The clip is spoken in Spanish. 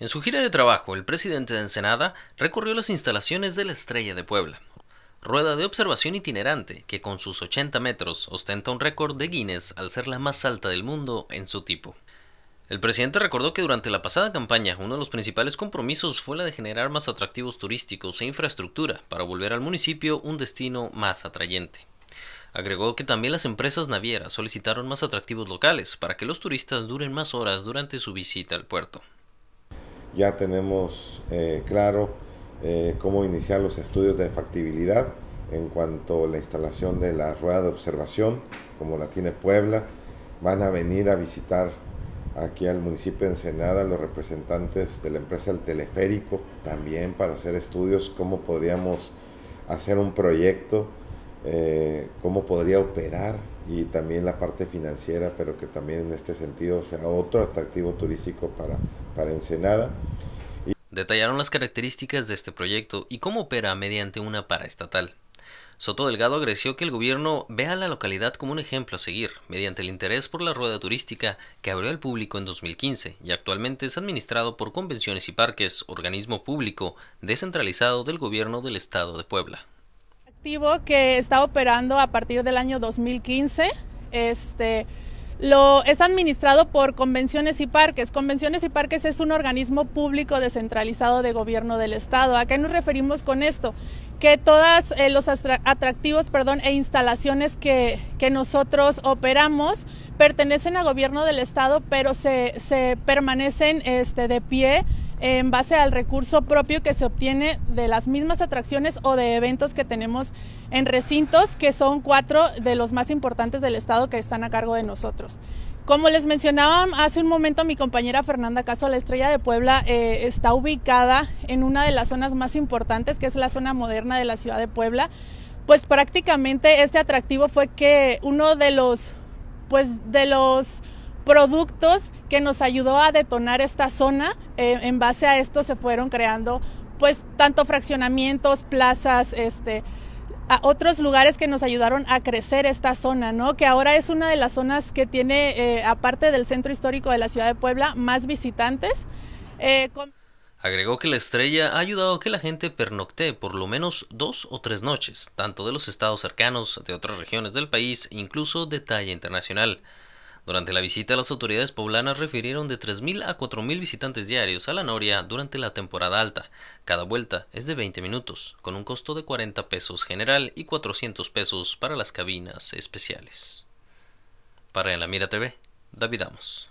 En su gira de trabajo, el presidente de Ensenada recorrió las instalaciones de la Estrella de Puebla, rueda de observación itinerante que con sus 80 metros ostenta un récord de Guinness al ser la más alta del mundo en su tipo. El presidente recordó que durante la pasada campaña uno de los principales compromisos fue la de generar más atractivos turísticos e infraestructura para volver al municipio un destino más atrayente. Agregó que también las empresas navieras solicitaron más atractivos locales para que los turistas duren más horas durante su visita al puerto ya tenemos eh, claro eh, cómo iniciar los estudios de factibilidad en cuanto a la instalación de la rueda de observación, como la tiene Puebla. Van a venir a visitar aquí al municipio de Ensenada los representantes de la empresa El Teleférico también para hacer estudios, cómo podríamos hacer un proyecto, eh, cómo podría operar y también la parte financiera, pero que también en este sentido sea otro atractivo turístico para, Ensenada. Detallaron las características de este proyecto y cómo opera mediante una paraestatal. Soto Delgado agresió que el gobierno vea a la localidad como un ejemplo a seguir, mediante el interés por la rueda turística que abrió al público en 2015 y actualmente es administrado por Convenciones y Parques, organismo público descentralizado del gobierno del Estado de Puebla que está operando a partir del año 2015. Este, lo, es administrado por Convenciones y Parques. Convenciones y Parques es un organismo público descentralizado de gobierno del Estado. ¿A qué nos referimos con esto? Que todos eh, los atractivos perdón, e instalaciones que, nosotros operamos pertenecen al gobierno del Estado, pero se, se permanecen este, de pie en base al recurso propio que se obtiene de las mismas atracciones o de eventos que tenemos en recintos, que son cuatro de los más importantes del Estado que están a cargo de nosotros. Como les mencionaba hace un momento, mi compañera Fernanda Caso, la Estrella de Puebla, eh, está ubicada en una de las zonas más importantes, que es la zona moderna de la ciudad de Puebla. Pues prácticamente este atractivo fue que uno de los, pues de los productos que nos ayudó a detonar esta zona. Eh, en base a esto se fueron creando pues tanto fraccionamientos, plazas, este, a otros lugares que nos ayudaron a crecer esta zona, ¿no? Que ahora es una de las zonas que tiene, eh, aparte del centro histórico de la ciudad de Puebla, más visitantes. Eh, Agregó que la estrella ha ayudado a que la gente pernocte por lo menos dos o tres noches, tanto de los estados cercanos, de otras regiones del país, incluso de talla internacional. Durante la visita, las autoridades poblanas refirieron de 3.000 a 4.000 visitantes diarios a la Noria durante la temporada alta. Cada vuelta es de 20 minutos, con un costo de 40 pesos general y 400 pesos para las cabinas especiales. Para la Mira TV, David Amos.